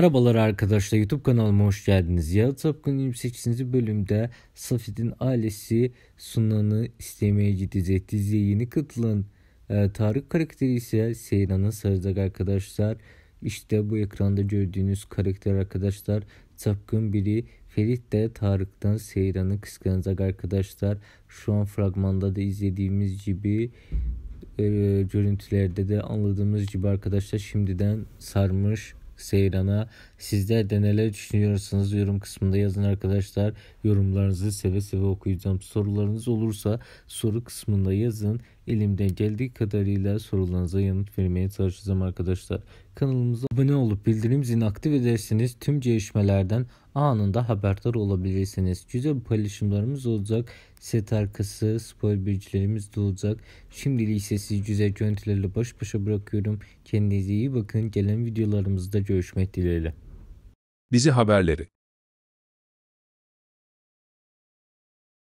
Merhabalar arkadaşlar YouTube kanalıma hoş geldiniz. Yalı Tapkın 28. bölümde Safid'in ailesi Sunan'ı istemeye gidecek diziye yeni katılan e, Tarık karakteri ise Seyran'ı saracak arkadaşlar. İşte bu ekranda gördüğünüz karakter arkadaşlar Tapkın biri Ferit de Tarık'tan Seyran'ı kıskanacak arkadaşlar. Şu an fragmanda da izlediğimiz gibi e, görüntülerde de anladığımız gibi arkadaşlar şimdiden sarmış seyrana. Sizler de neler düşünüyorsunuz yorum kısmında yazın arkadaşlar. Yorumlarınızı seve seve okuyacağım. Sorularınız olursa soru kısmında yazın elimden geldiği kadarıyla sorularınıza yanıt vermeye çalışacağım arkadaşlar. Kanalımıza abone olup bildirim zilini aktif ederseniz tüm gelişmelerden anında haberdar olabilirsiniz. Güzel paylaşımlarımız olacak. Set arkası spoiler bilgilerimiz de olacak. Şimdilik ise sizi güzel görüntülerle baş başa bırakıyorum. Kendinize iyi bakın. Gelen videolarımızda görüşmek dileğiyle. Bizi haberleri